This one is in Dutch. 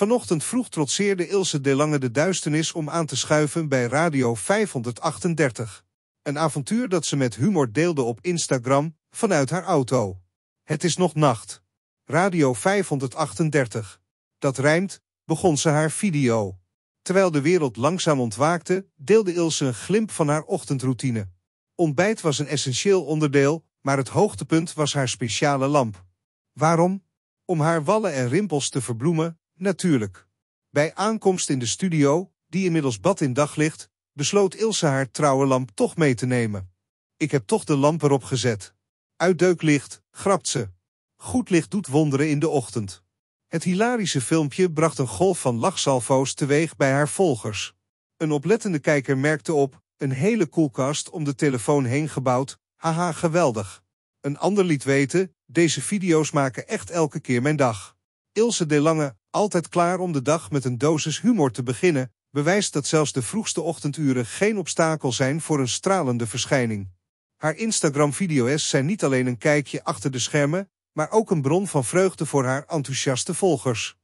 Vanochtend vroeg trotseerde Ilse de Lange de duisternis om aan te schuiven bij Radio 538. Een avontuur dat ze met humor deelde op Instagram, vanuit haar auto. Het is nog nacht. Radio 538. Dat rijmt, begon ze haar video. Terwijl de wereld langzaam ontwaakte, deelde Ilse een glimp van haar ochtendroutine. Ontbijt was een essentieel onderdeel, maar het hoogtepunt was haar speciale lamp. Waarom? Om haar wallen en rimpels te verbloemen, Natuurlijk. Bij aankomst in de studio, die inmiddels bad in daglicht, besloot Ilse haar trouwe lamp toch mee te nemen. Ik heb toch de lamp erop gezet. Uitdeuklicht, grapt ze. Goed licht doet wonderen in de ochtend. Het hilarische filmpje bracht een golf van lachsalvo's teweeg bij haar volgers. Een oplettende kijker merkte op, een hele koelkast om de telefoon heen gebouwd, haha geweldig. Een ander liet weten, deze video's maken echt elke keer mijn dag. Ilse de Lange, altijd klaar om de dag met een dosis humor te beginnen, bewijst dat zelfs de vroegste ochtenduren geen obstakel zijn voor een stralende verschijning. Haar Instagram-video's zijn niet alleen een kijkje achter de schermen, maar ook een bron van vreugde voor haar enthousiaste volgers.